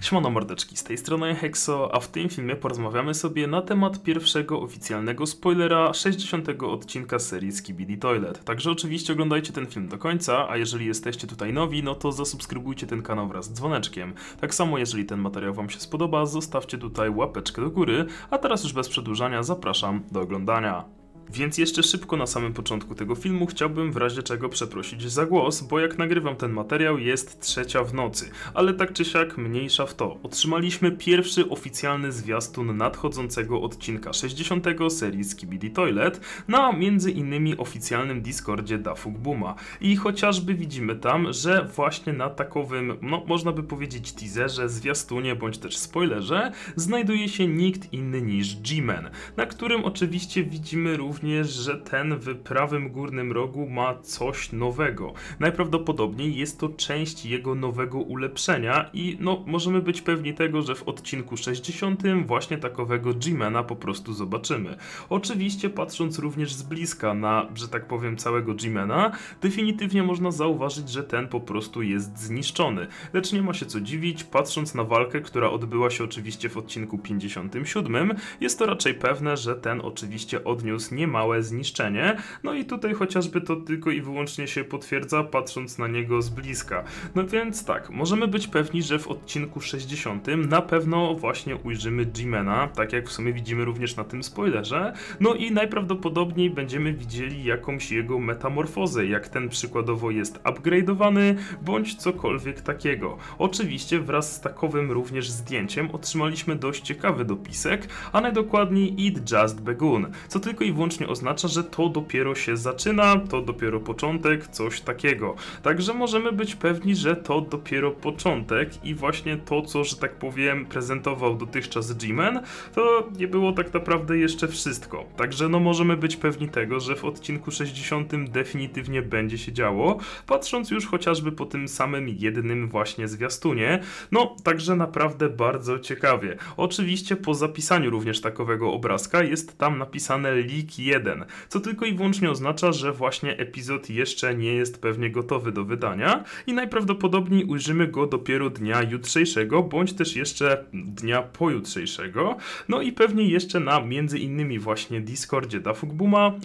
Siemano mordeczki, z tej strony Hexo, a w tym filmie porozmawiamy sobie na temat pierwszego oficjalnego spoilera 60 odcinka serii Skibidi Toilet. Także oczywiście oglądajcie ten film do końca, a jeżeli jesteście tutaj nowi, no to zasubskrybujcie ten kanał wraz z dzwoneczkiem. Tak samo jeżeli ten materiał wam się spodoba, zostawcie tutaj łapeczkę do góry, a teraz już bez przedłużania zapraszam do oglądania. Więc jeszcze szybko na samym początku tego filmu chciałbym w razie czego przeprosić za głos, bo jak nagrywam ten materiał jest trzecia w nocy, ale tak czy siak mniejsza w to. Otrzymaliśmy pierwszy oficjalny zwiastun nadchodzącego odcinka 60 serii Skibidi Toilet na między innymi oficjalnym Discordzie Dafuk Booma. I chociażby widzimy tam, że właśnie na takowym, no można by powiedzieć teaserze, zwiastunie bądź też spoilerze znajduje się nikt inny niż G-Man, na którym oczywiście widzimy również również, że ten w prawym górnym rogu ma coś nowego. Najprawdopodobniej jest to część jego nowego ulepszenia i no możemy być pewni tego, że w odcinku 60 właśnie takowego G-Mana po prostu zobaczymy. Oczywiście patrząc również z bliska na, że tak powiem, całego G-Mana, definitywnie można zauważyć, że ten po prostu jest zniszczony. Lecz nie ma się co dziwić, patrząc na walkę, która odbyła się oczywiście w odcinku 57, jest to raczej pewne, że ten oczywiście odniósł nie niemałe zniszczenie. No i tutaj chociażby to tylko i wyłącznie się potwierdza, patrząc na niego z bliska. No więc tak, możemy być pewni, że w odcinku 60 na pewno właśnie ujrzymy Jimena, tak jak w sumie widzimy również na tym spoilerze. No i najprawdopodobniej będziemy widzieli jakąś jego metamorfozę, jak ten przykładowo jest upgrade'owany, bądź cokolwiek takiego. Oczywiście wraz z takowym również zdjęciem otrzymaliśmy dość ciekawy dopisek, a najdokładniej It Just Begun, co tylko i wyłącznie oznacza, że to dopiero się zaczyna, to dopiero początek, coś takiego. Także możemy być pewni, że to dopiero początek i właśnie to, co, że tak powiem, prezentował dotychczas G-Man, to nie było tak naprawdę jeszcze wszystko. Także no możemy być pewni tego, że w odcinku 60 definitywnie będzie się działo, patrząc już chociażby po tym samym jednym właśnie zwiastunie. No, także naprawdę bardzo ciekawie. Oczywiście po zapisaniu również takowego obrazka jest tam napisane leaky 1, co tylko i wyłącznie oznacza, że właśnie epizod jeszcze nie jest pewnie gotowy do wydania i najprawdopodobniej ujrzymy go dopiero dnia jutrzejszego, bądź też jeszcze dnia pojutrzejszego. No i pewnie jeszcze na między innymi właśnie Discordzie Dafuk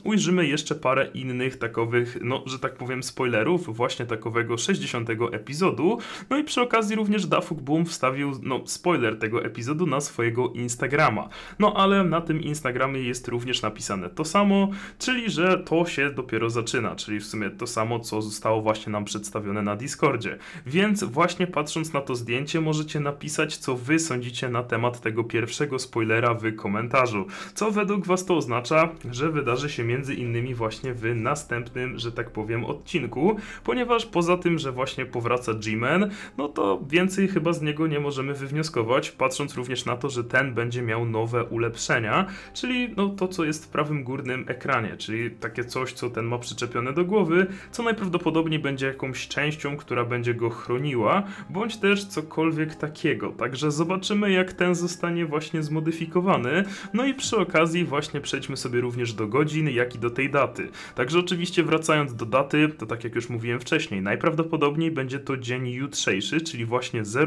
ujrzymy jeszcze parę innych takowych, no że tak powiem, spoilerów właśnie takowego 60 epizodu. No i przy okazji również Dafuk wstawił no, spoiler tego epizodu na swojego Instagrama. No ale na tym Instagramie jest również napisane to to samo, czyli że to się dopiero zaczyna, czyli w sumie to samo, co zostało właśnie nam przedstawione na Discordzie. Więc właśnie patrząc na to zdjęcie, możecie napisać, co wy sądzicie na temat tego pierwszego spoilera w komentarzu. Co według was to oznacza, że wydarzy się między innymi właśnie w następnym, że tak powiem, odcinku, ponieważ poza tym, że właśnie powraca G-Man, no to więcej chyba z niego nie możemy wywnioskować, patrząc również na to, że ten będzie miał nowe ulepszenia, czyli no to, co jest w prawym górze, górnym ekranie, czyli takie coś, co ten ma przyczepione do głowy, co najprawdopodobniej będzie jakąś częścią, która będzie go chroniła, bądź też cokolwiek takiego. Także zobaczymy, jak ten zostanie właśnie zmodyfikowany. No i przy okazji właśnie przejdźmy sobie również do godzin, jak i do tej daty. Także oczywiście wracając do daty, to tak jak już mówiłem wcześniej, najprawdopodobniej będzie to dzień jutrzejszy, czyli właśnie 02,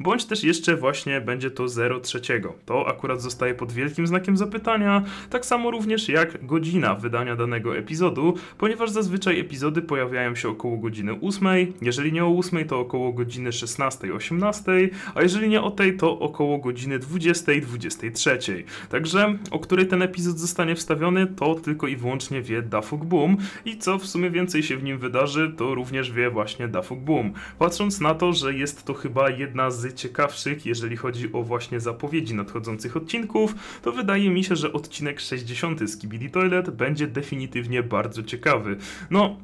bądź też jeszcze właśnie będzie to 03. To akurat zostaje pod wielkim znakiem zapytania. Tak samo również również jak godzina wydania danego epizodu, ponieważ zazwyczaj epizody pojawiają się około godziny 8. Jeżeli nie o 8, to około godziny 16-18, a jeżeli nie o tej, to około godziny 20-23. Także o której ten epizod zostanie wstawiony, to tylko i wyłącznie wie Dafuk Boom i co w sumie więcej się w nim wydarzy, to również wie właśnie Dafuk Boom. Patrząc na to, że jest to chyba jedna z ciekawszych, jeżeli chodzi o właśnie zapowiedzi nadchodzących odcinków, to wydaje mi się, że odcinek 60 z Skibidi Toilet będzie definitywnie bardzo ciekawy. No,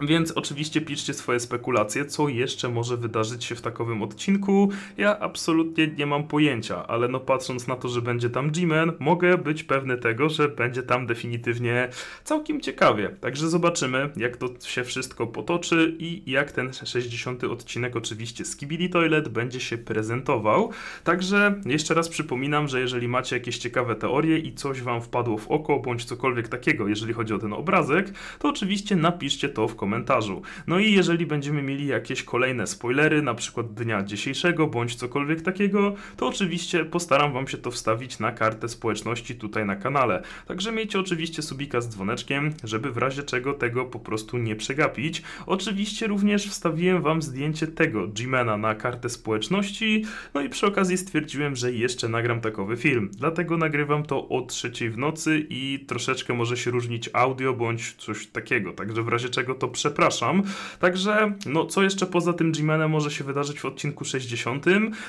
więc oczywiście piszcie swoje spekulacje, co jeszcze może wydarzyć się w takowym odcinku. Ja absolutnie nie mam pojęcia, ale no patrząc na to, że będzie tam G-Man, mogę być pewny tego, że będzie tam definitywnie całkiem ciekawie. Także zobaczymy, jak to się wszystko potoczy i jak ten 60. odcinek oczywiście z Kibili Toilet będzie się prezentował. Także jeszcze raz przypominam, że jeżeli macie jakieś ciekawe teorie i coś wam wpadło w oko, bądź cokolwiek takiego, jeżeli chodzi o ten obrazek, to oczywiście napiszcie to w komentarzach komentarzu. No i jeżeli będziemy mieli jakieś kolejne spoilery, na przykład dnia dzisiejszego bądź cokolwiek takiego, to oczywiście postaram Wam się to wstawić na kartę społeczności tutaj na kanale. Także miejcie oczywiście subika z dzwoneczkiem, żeby w razie czego tego po prostu nie przegapić. Oczywiście również wstawiłem Wam zdjęcie tego Jimena na kartę społeczności, no i przy okazji stwierdziłem, że jeszcze nagram takowy film. Dlatego nagrywam to o trzeciej w nocy i troszeczkę może się różnić audio bądź coś takiego, także w razie czego to przepraszam. Także, no co jeszcze poza tym G-Manem może się wydarzyć w odcinku 60?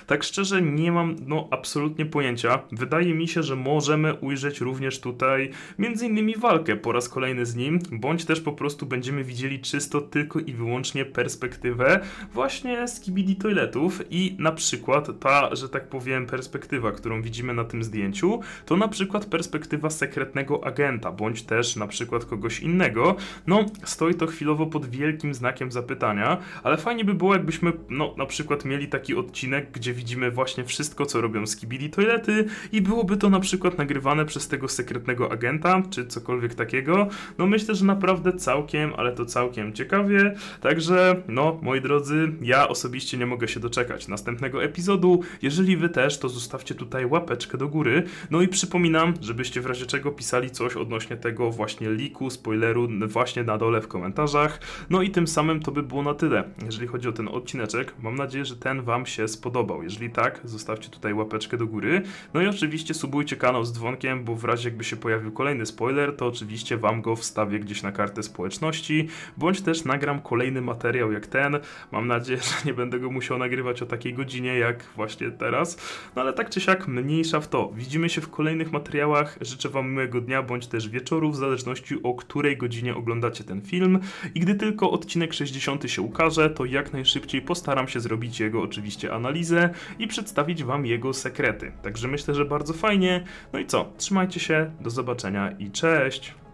Tak szczerze nie mam, no absolutnie pojęcia. Wydaje mi się, że możemy ujrzeć również tutaj między innymi walkę po raz kolejny z nim, bądź też po prostu będziemy widzieli czysto tylko i wyłącznie perspektywę właśnie z kibidi toiletów i na przykład ta, że tak powiem, perspektywa, którą widzimy na tym zdjęciu, to na przykład perspektywa sekretnego agenta, bądź też na przykład kogoś innego. No, stoi to chwilowo pod wielkim znakiem zapytania, ale fajnie by było, jakbyśmy no, na przykład mieli taki odcinek, gdzie widzimy właśnie wszystko, co robią skibili toilety i byłoby to na przykład nagrywane przez tego sekretnego agenta, czy cokolwiek takiego. No myślę, że naprawdę całkiem, ale to całkiem ciekawie. Także, no, moi drodzy, ja osobiście nie mogę się doczekać następnego epizodu. Jeżeli wy też, to zostawcie tutaj łapeczkę do góry. No i przypominam, żebyście w razie czego pisali coś odnośnie tego właśnie liku, spoileru właśnie na dole w komentarzach komentarzach. No i tym samym to by było na tyle, jeżeli chodzi o ten odcineczek. Mam nadzieję, że ten Wam się spodobał. Jeżeli tak, zostawcie tutaj łapeczkę do góry. No i oczywiście subujcie kanał z dzwonkiem, bo w razie jakby się pojawił kolejny spoiler, to oczywiście Wam go wstawię gdzieś na kartę społeczności, bądź też nagram kolejny materiał jak ten. Mam nadzieję, że nie będę go musiał nagrywać o takiej godzinie jak właśnie teraz. No ale tak czy siak, mniejsza w to. Widzimy się w kolejnych materiałach. Życzę Wam miłego dnia bądź też wieczoru, w zależności o której godzinie oglądacie ten film i gdy tylko odcinek 60 się ukaże, to jak najszybciej postaram się zrobić jego oczywiście analizę i przedstawić Wam jego sekrety. Także myślę, że bardzo fajnie. No i co, trzymajcie się, do zobaczenia i cześć!